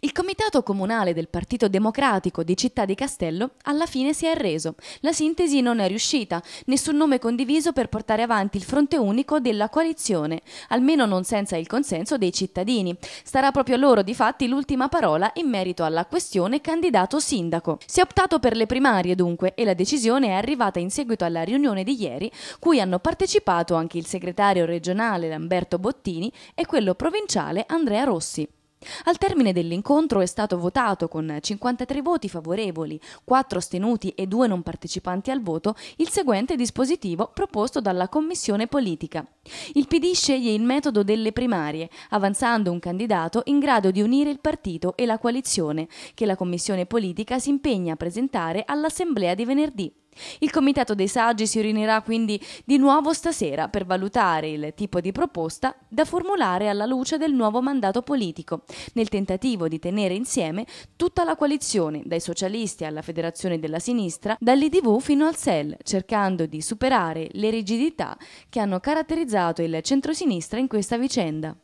Il comitato comunale del Partito Democratico di Città di Castello alla fine si è arreso. La sintesi non è riuscita, nessun nome condiviso per portare avanti il fronte unico della coalizione, almeno non senza il consenso dei cittadini. Starà proprio loro di fatti l'ultima parola in merito alla questione candidato sindaco. Si è optato per le primarie dunque e la decisione è arrivata in seguito alla riunione di ieri cui hanno partecipato anche il segretario regionale Lamberto Bottini e quello provinciale Andrea Rossi. Al termine dell'incontro è stato votato con 53 voti favorevoli, 4 astenuti e 2 non partecipanti al voto il seguente dispositivo proposto dalla Commissione politica, il PD sceglie il metodo delle primarie, avanzando un candidato in grado di unire il partito e la coalizione, che la Commissione politica si impegna a presentare all'Assemblea di venerdì. Il Comitato dei Saggi si riunirà quindi di nuovo stasera per valutare il tipo di proposta da formulare alla luce del nuovo mandato politico, nel tentativo di tenere insieme tutta la coalizione, dai socialisti alla Federazione della Sinistra, dall'IDV fino al SEL, cercando di superare le rigidità che hanno caratterizzato penalizzato il centrosinistra in questa vicenda.